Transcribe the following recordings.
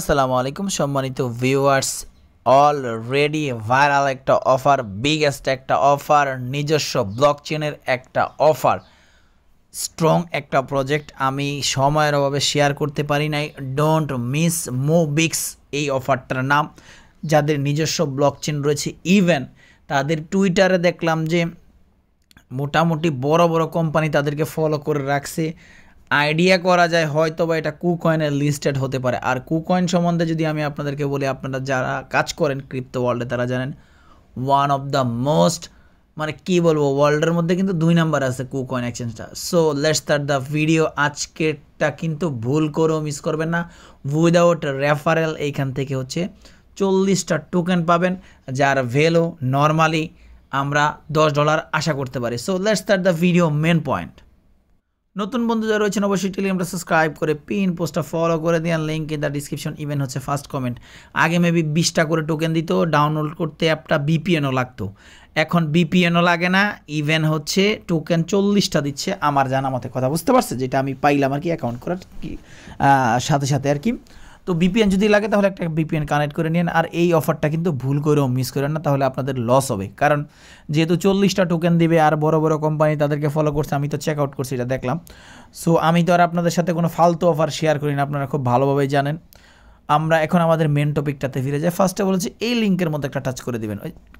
আসসালামু আলাইকুম সম্মানিত ভিউয়ার্স অলরেডি ভাইরাল একটা অফার বিগেস্ট একটা অফার নিজস্ব ব্লক চেনের একটা অফার স্ট্রং একটা প্রজেক্ট আমি সময়ের অভাবে শেয়ার করতে পারি নাই ডোন্ট মিস মোবিক্স এই অফারটার নাম যাদের নিজস্ব ব্লক চেন রয়েছে ইভেন তাদের টুইটারে দেখলাম যে মোটামুটি বড় বড় কোম্পানি তাদেরকে ফলো করে রাখছে আইডিয়া করা যায় হয়তো বা এটা কুকয়েনের লিস্টেড হতে পারে আর কুকয়েন সম্বন্ধে যদি আমি আপনাদেরকে বলি আপনারা যারা কাজ করেন ক্রিপ্টো ওয়ার্ল্ডে তারা জানেন ওয়ান অফ দ্য মোস্ট মানে কি বলবো ওয়ার্ল্ডের মধ্যে কিন্তু দুই নাম্বার আছে কুকয়েন এক্সচেঞ্জটা so let's start the video আজকেরটা কিন্তু ভুল করেও মিস করবেন না উইদাউট রেফারেল এইখান থেকে হচ্ছে চল্লিশটা টোকেন পাবেন যার ভ্যালু নর্মালি আমরা দশ ডলার আশা করতে পারি so let's start the video main point নতুন বন্ধু যারা রয়েছেন অবশ্যই টেলিগ্রামটা সাবস্ক্রাইব করে পিন পোস্টটা ফলো করে দেন link in the description event হচ্ছে ফার্স্ট কমেন্ট আগে মেবি বিশটা করে টোকেন দিত ডাউনলোড করতে অ্যাপটা বিপিএনও লাগতো এখন বিপিএনও লাগে না ইভেন হচ্ছে টোকেন চল্লিশটা দিচ্ছে আমার জানা মতে কথা বুঝতে পারছে যেটা আমি পাইলাম আর কি অ্যাকাউন্ট করার সাথে সাথে আর কি তো বিপিএন যদি লাগে তাহলে একটা বিপিএন কানেক্ট করে নিন আর এই অফারটা কিন্তু ভুল করেও মিস করেন না তাহলে আপনাদের লস হবে কারণ যেহেতু চল্লিশটা টোকেন দিবে আর বড় বড় কোম্পানি তাদেরকে ফলো করছে আমি তো চেক আউট করছি এটা দেখলাম সো আমি তো আর আপনাদের সাথে কোনো ফালতু অফার শেয়ার করি না আপনারা খুব ভালোভাবে জানেন আমরা এখন আমাদের মেন টপিকটাতে ফিরে যাই ফার্স্টে বলেছি এই লিঙ্কের মধ্যে একটা টাচ করে দেবেন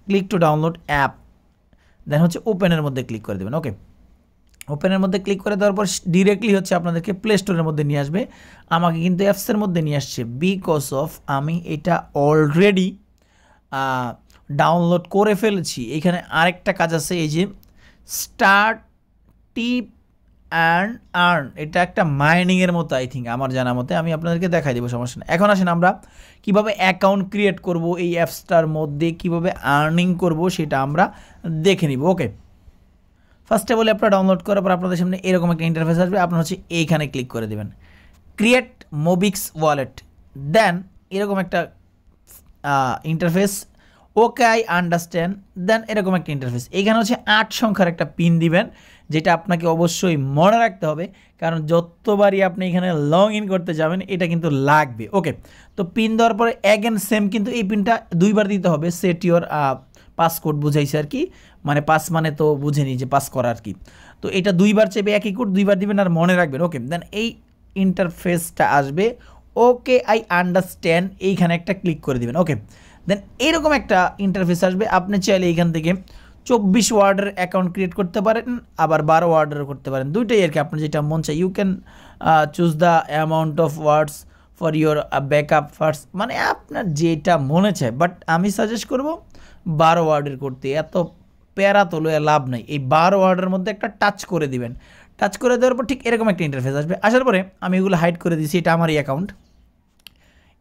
click to download app then হচ্ছে ওপেনের মধ্যে ক্লিক করে দেবেন ওকে ওপেনের মধ্যে ক্লিক করে দেওয়ার পর ডিরেক্টলি হচ্ছে আপনাদেরকে প্লে স্টোরের মধ্যে নিয়ে আসবে আমাকে কিন্তু অ্যাপসের মধ্যে নিয়ে আসছে বিকজ অফ আমি এটা অলরেডি ডাউনলোড করে ফেলেছি এখানে আরেকটা কাজ আছে এই যে স্টার্ট টিপ অ্যান্ড আর্ন এটা একটা মাইনিংয়ের মতো আই থিঙ্ক আমার জানা মতে আমি আপনাদেরকে দেখাই দেবো সমস্যা না এখন আসেন আমরা কিভাবে অ্যাকাউন্ট ক্রিয়েট করব এই অ্যাপসটার মধ্যে কিভাবে আর্নিং করব সেটা আমরা দেখে নিব ওকে ফার্স্ট অফ অল অ্যাপটা ডাউনলোড করার পর আপনাদের সামনে এরকম একটা ইন্টারফেস আসবে আপনার হচ্ছে এইখানে ক্লিক করে দেবেন ক্রিয়েট মোবিক্স ওয়ালেট দেন এরকম একটা interface okay I understand then এরকম একটা ইন্টারফেস এখানে হচ্ছে আট সংখ্যার একটা পিন দিবেন যেটা আপনাকে অবশ্যই মনে রাখতে হবে কারণ যতবারই আপনি এখানে লগ ইন করতে যাবেন এটা কিন্তু লাগবে ওকে তো পিন দেওয়ার পরে অ্যাগেন সেম কিন্তু এই পিনটা দুইবার দিতে হবে সেট ইউর পাস কোড বুঝাইছে আর কি মানে পাস মানে তো বুঝেনি যে পাস করা আর কি তো এটা দুইবার চেপে একই কোড দুইবার দিবেন আর মনে রাখবেন ওকে দেন এই ইন্টারফেসটা আসবে ওকে আই আন্ডারস্ট্যান্ড এইখানে একটা ক্লিক করে দিবেন ওকে দেন এইরকম একটা ইন্টারফেস আসবে আপনি চাইলে এইখান থেকে চব্বিশ ওয়ার্ডের অ্যাকাউন্ট ক্রিয়েট করতে পারেন আবার বারো ওয়ার্ডের করতে পারেন দুইটাই আর কি আপনার যেটা মন চাই you can choose the amount of words for your back up first মানে আপনার যেটা মনে চায় বাট আমি সাজেস্ট করবো বারো ওয়ার্ডের করতে এত প্যারা তোলো লাভ নাই এই বারো ওয়ার্ডের মধ্যে একটা টাচ করে দিবেন টাচ করে দেওয়ার পর ঠিক এরকম একটা ইন্টারফেস আসবে আসার পরে আমি এগুলো হাইড করে দিয়েছি এটা আমারই অ্যাকাউন্ট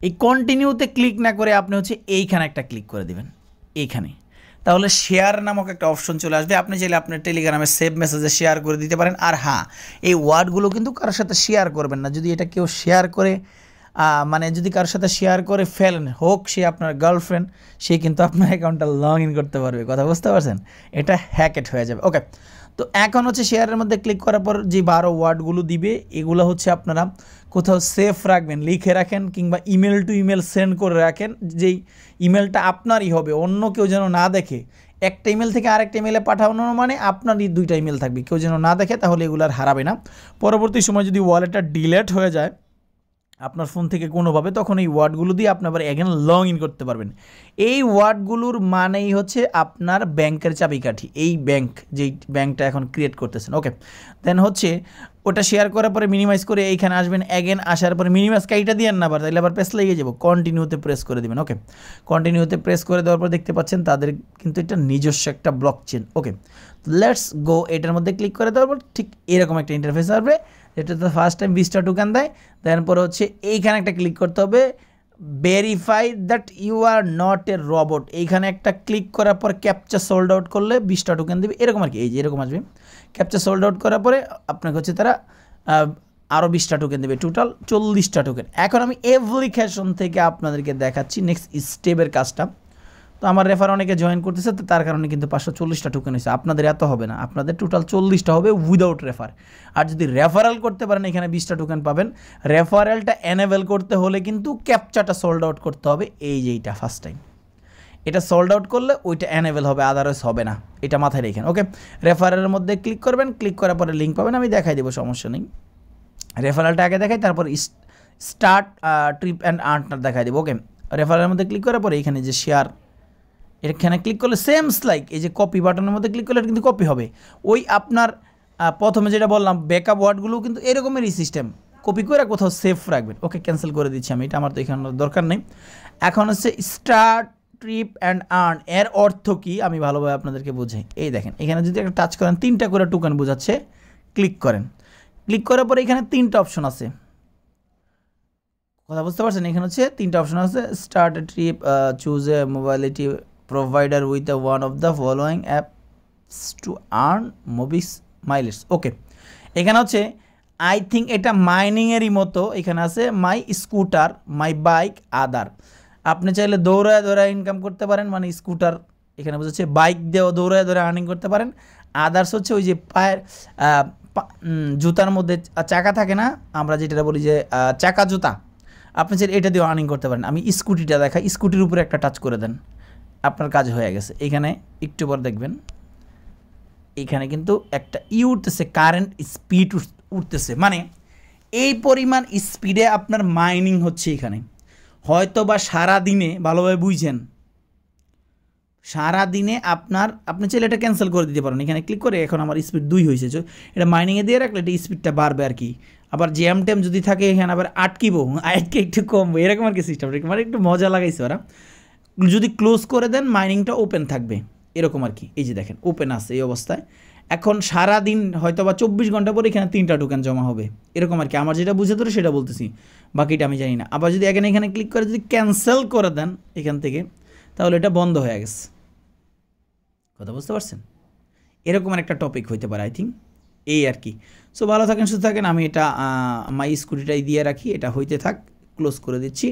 এই কন্টিনিউতে ক্লিক না করে আপনি হচ্ছে এইখানে একটা ক্লিক করে দিবেন এইখানে তাহলে শেয়ার নামক একটা অপশন চলে আসবে আপনি চাইলে আপনার টেলিগ্রামে সেভ মেসেজে শেয়ার করে দিতে পারেন আর হ্যাঁ এই ওয়ার্ডগুলো কিন্তু কারোর সাথে শেয়ার করবেন না যদি এটা কেউ শেয়ার করে মানে যদি কারোর সাথে শেয়ার করে ফেলেন হোক সে আপনার গার্লফ্রেন্ড সে কিন্তু আপনার অ্যাকাউন্টটা লগ ইন করতে পারবে কথা বুঝতে পারছেন এটা হ্যাকেট হয়ে যাবে ওকে তো এখন হচ্ছে শেয়ারের মধ্যে ক্লিক করার পর যে বারো ওয়ার্ডগুলো দিবে এগুলো হচ্ছে আপনারা কোথাও সেফ রাখবেন লিখে রাখেন কিংবা ইমেল টু ইমেল সেন্ড করে রাখেন যেই ইমেলটা আপনারই হবে অন্য কেউ যেন না দেখে একটা ইমেল থেকে আরেকটা ইমেলে পাঠানো মানে আপনারই দুইটা ইমেল থাকবে কেউ যেন না দেখে তাহলে এগুলো আর হারাবে না পরবর্তী সময় যদি ওয়ালেটটা ডিলেট হয়ে যায় আপনার ফোন থেকে কোনোভাবে তখন এই ওয়ার্ডগুলো দিয়ে আপনি আবার অ্যাগেন লগ ইন করতে পারবেন এই ওয়ার্ডগুলোর মানেই হচ্ছে আপনার ব্যাংকের চাবিকাঠি এই ব্যাংক যেই ব্যাংকটা এখন ক্রিয়েট করতেছেন ওকে দেন হচ্ছে ওটা শেয়ার করার পরে মিনিমাইজ করে এইখানে আসবেন অ্যাগেন আসার পরে মিনিমাইজ কাইটা দিয়ে আনবার তাহলে আবার প্রেস লেগে যাবো কন্টিনিউতে প্রেস করে দেবেন ওকে কন্টিনিউতে প্রেস করে দেওয়ার পর দেখতে পাচ্ছেন তাদের কিন্তু এটা নিজস্ব একটা block chain okay let's go এটার মধ্যে ক্লিক করে দেওয়ার পর ঠিক এরকম একটা ইন্টারফেস আসবে এটা তো ফার্স্ট টাইম বিশটা টুকান দেয় পরে হচ্ছে এইখানে একটা ক্লিক করতে হবে verify that you are not a robot এইখানে একটা ক্লিক করার পর ক্যাপচার সোল্ড আউট করলে বিশটা টুকান দেবে এরকম আর কি এই যে এরকম আসবে ক্যাপচার সোল্ড আউট করার পরে আপনাকে হচ্ছে তারা আরও বিশটা টোকেন দেবে টোটাল চল্লিশটা টোকেন এখন আমি অ্যাপ্লিকেশন থেকে আপনাদেরকে দেখাচ্ছি নেক্সট স্টেপের কাজটা তো আমার রেফার অনেকে জয়েন করতেছে তো তার কারণে কিন্তু পাঁচশো চল্লিশটা টোকেন হয়েছে আপনাদের এত হবে না আপনাদের টোটাল চল্লিশটা হবে উইদাউট রেফার আর যদি রেফারেল করতে পারেন এখানে বিশটা টোকেন পাবেন রেফারেলটা এনেবেল করতে হলে কিন্তু ক্যাপচারটা সোল্ড আউট করতে হবে এই যে এইটা ফার্স্ট টাইম এটা সল্ড আউট করলে ওইটা অ্যানেবেল হবে আদারওয়াইজ হবে না এটা মাথায় রেখেন ওকে রেফারেলের মধ্যে ক্লিক করবেন ক্লিক করার পরে লিঙ্ক পাবেন আমি দেখাই দেবো সমস্যা নেই রেফারেলটা আগে দেখাই তারপর স্টার্ট ট্রিপ অ্যান্ড আর্টনার দেখাই দেবো ওকে রেফারেলের মধ্যে ক্লিক করার পরে এখানে যে শেয়ার এখানে ক্লিক করলে সেমস লাইক এই যে কপি বাটনের মধ্যে ক্লিক করলে কিন্তু কপি হবে ওই আপনার প্রথমে যেটা বললাম আপ ওয়ার্ডগুলো কিন্তু এরকমেরই সিস্টেম কপি করে কোথাও সেফ রাখবেন ওকে ক্যান্সেল করে দিচ্ছি আমি এটা আমার তো এখানে দরকার নেই এখন হচ্ছে স্টার্ট ট্রিপ অ্যান্ড আর্ন এর অর্থ কি আমি ভালোভাবে আপনাদেরকে বোঝাই এই দেখেন এখানে যদি একটা টাচ করেন তিনটা করে টোকেন বোঝাচ্ছে ক্লিক করেন ক্লিক করার পরে এখানে তিনটা অপশন আছে কথা বুঝতে পারছেন এখানে হচ্ছে তিনটা অপশন আছে start a trip choose a mobility provider with the one of the following apps to earn movies mileage okay এখানে হচ্ছে আই থিঙ্ক এটা মাইনিংয়েরই মতো এখানে আছে মাই স্কুটার মাই বাইক আদার আপনি চাইলে দৌড়ায় দৌড়ায় ইনকাম করতে পারেন মানে স্কুটার এখানে বোঝাচ্ছে বাইক দিয়েও দৌড়ায় দৌড়ায় আর্নিং করতে পারেন আদার্স হচ্ছে ওই যে পায়ের জুতার মধ্যে চাকা থাকে না আমরা যেটা বলি যে চাকা জুতা আপনি চাইলে এটা দিয়ে আর্নিং করতে পারেন আমি স্কুটিটা দেখা স্কুটির উপরে একটা টাচ করে দেন আপনার কাজ হয়ে গেছে এখানে একটু পর দেখবেন এখানে কিন্তু একটা ই উঠতেছে কারেন্ট স্পিড উঠতেছে মানে এই পরিমাণ স্পিডে আপনার মাইনিং হচ্ছে এখানে হয়তো বা সারা দিনে ভালোভাবে বুঝছেন সারা দিনে আপনার আপনি চাইলে এটা ক্যান্সেল করে দিতে পারেন এখানে ক্লিক করে এখন আমার স্পিড দুই হয়েছে এটা মাইনিংয়ে দিয়ে রাখলে এটা স্পিডটা বাড়বে আর কি আবার জ্যাম ট্যাম যদি থাকে এখানে আবার আটকিবো আটকে একটু কমবো এরকম আর কি সিস্টেম মানে একটু মজা লাগাইছে ওরা যদি ক্লোজ করে দেন মাইনিংটা ওপেন থাকবে এরকম আর কি এই যে দেখেন ওপেন আছে এই অবস্থায় এখন সারা দিন হয়তো বা চব্বিশ ঘন্টা পরে এখানে তিনটা টোকেন জমা হবে এরকম আর কি আমার যেটা বুঝে ধরে সেটা বলতেছি বাকিটা আমি জানি না আবার যদি এখানে এখানে ক্লিক করে যদি ক্যান্সেল করে দেন এখান থেকে তাহলে এটা বন্ধ হয়ে গেছে কথা বুঝতে পারছেন এরকম একটা টপিক হইতে পারে আই থিঙ্ক এই আর কি সো ভালো থাকেন সুস্থ থাকেন আমি এটা মাই স্কুটিটাই দিয়ে রাখি এটা হইতে থাক ক্লোজ করে দিচ্ছি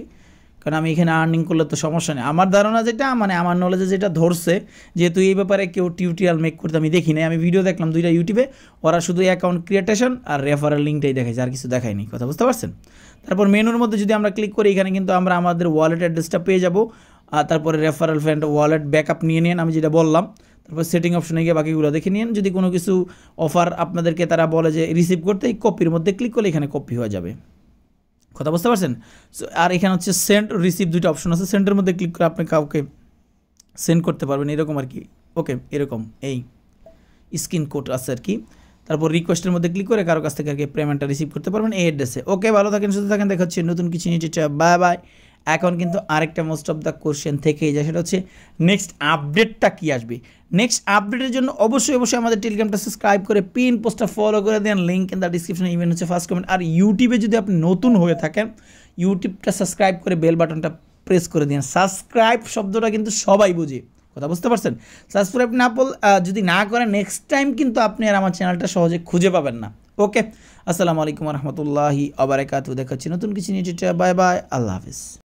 কারণ আমি এখানে আর্নিং করলে তো সমস্যা নেই আমার ধারণা যেটা মানে আমার নলেজে যেটা ধরছে যেহেতু এই ব্যাপারে কেউ টিউটোরিয়াল মেক করতে আমি দেখি নাই আমি ভিডিও দেখলাম দুইটা ইউটিউবে ওরা শুধু অ্যাকাউন্ট ক্রিয়েটেশন আর রেফারেল লিঙ্কটাই দেখাইছে আর কিছু দেখায়নি কথা বুঝতে পারছেন তারপর মেনুর মধ্যে যদি আমরা ক্লিক করি এখানে কিন্তু আমরা আমাদের ওয়ালেট অ্যাড্রেসটা পেয়ে যাবো আর তারপরে রেফারেল ফ্রেন্ড ওয়ালেট ব্যাকআপ নিয়ে নেন আমি যেটা বললাম তারপর সেটিং অপশনে গিয়ে বাকিগুলো দেখে নিন যদি কোনো কিছু অফার আপনাদেরকে তারা বলে যে রিসিভ করতে এই কপির মধ্যে ক্লিক করলে এখানে কপি হয়ে যাবে কথা বুঝতে পারছেন আর এখানে হচ্ছে সেন্ড রিসিভ দুইটা অপশন আছে সেন্ডের মধ্যে ক্লিক করে আপনি কাউকে সেন্ড করতে পারবেন এরকম আর কি ওকে এরকম এই স্ক্রিন কোড আছে আর কি তারপর রিকোয়েস্টের মধ্যে ক্লিক করে কারো কাছ থেকে আর কি পেমেন্টটা রিসিভ করতে পারবেন এই অ্যাড্রেসে ওকে ভালো থাকেন সুস্থ থাকেন দেখা হচ্ছে নতুন কিছু নিয়ে বাই বাই এখন কিন্তু আরেকটা মোস্ট অফ দ্য কোশ্চেন থেকেই যায় সেটা হচ্ছে নেক্সট আপডেটটা কি আসবে নেক্সট আপডেটের জন্য অবশ্যই অবশ্যই আমাদের টেলিগ্রামটা সাবস্ক্রাইব করে পিন পোস্টটা ফলো করে দেন link in the description event হচ্ছে ফার্স্ট কমেন্ট আর ইউটিউবে যদি আপনি নতুন হয়ে থাকেন ইউটিউবটা সাবস্ক্রাইব করে বেল বাটনটা প্রেস করে দিন সাবস্ক্রাইব শব্দটা কিন্তু সবাই বুঝে কথা বুঝতে পারছেন সাবস্ক্রাইব না বল যদি না করেন নেক্সট টাইম কিন্তু আপনি আর আমার চ্যানেলটা সহজে খুঁজে পাবেন না ওকে আসসালামু আলাইকুম রহমতুল্লাহি আবরাকাত দেখাচ্ছি নতুন কিছু নিয়ে বাই বাই আল্লাহ হাফিজ